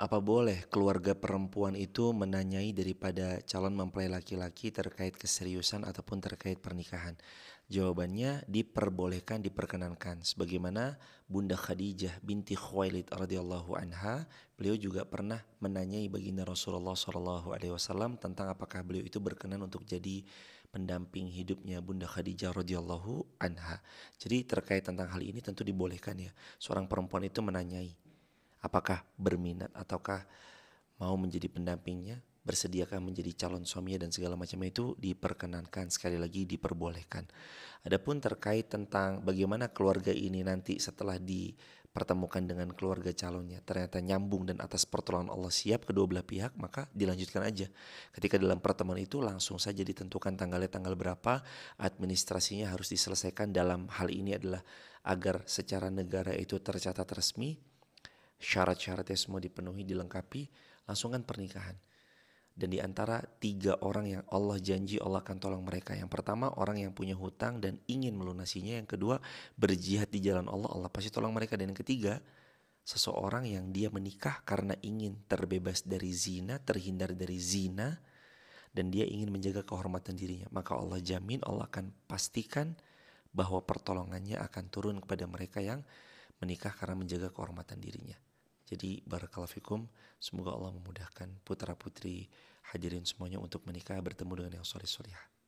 Apa boleh keluarga perempuan itu menanyai daripada calon mempelai laki-laki terkait keseriusan ataupun terkait pernikahan? Jawabannya diperbolehkan, diperkenankan. Sebagaimana Bunda Khadijah binti Khuwailid radhiyallahu anha, beliau juga pernah menanyai baginda Rasulullah shallallahu alaihi wasallam tentang apakah beliau itu berkenan untuk jadi pendamping hidupnya Bunda Khadijah radhiyallahu anha. Jadi terkait tentang hal ini tentu dibolehkan ya seorang perempuan itu menanyai Apakah berminat ataukah mau menjadi pendampingnya? Bersediakah menjadi calon suaminya dan segala macam itu diperkenankan sekali lagi diperbolehkan. Adapun terkait tentang bagaimana keluarga ini nanti setelah dipertemukan dengan keluarga calonnya ternyata nyambung dan atas pertolongan Allah siap kedua belah pihak maka dilanjutkan aja. Ketika dalam pertemuan itu langsung saja ditentukan tanggalnya tanggal berapa, administrasinya harus diselesaikan dalam hal ini adalah agar secara negara itu tercatat resmi syarat-syaratnya semua dipenuhi, dilengkapi, langsung kan pernikahan. Dan di antara tiga orang yang Allah janji Allah akan tolong mereka. Yang pertama orang yang punya hutang dan ingin melunasinya. Yang kedua berjihad di jalan Allah. Allah pasti tolong mereka. Dan yang ketiga seseorang yang dia menikah karena ingin terbebas dari zina, terhindar dari zina. Dan dia ingin menjaga kehormatan dirinya. Maka Allah jamin Allah akan pastikan bahwa pertolongannya akan turun kepada mereka yang menikah karena menjaga kehormatan dirinya. Jadi barakalafikum. semoga Allah memudahkan putra-putri hadirin semuanya untuk menikah bertemu dengan yang soleh-solehah.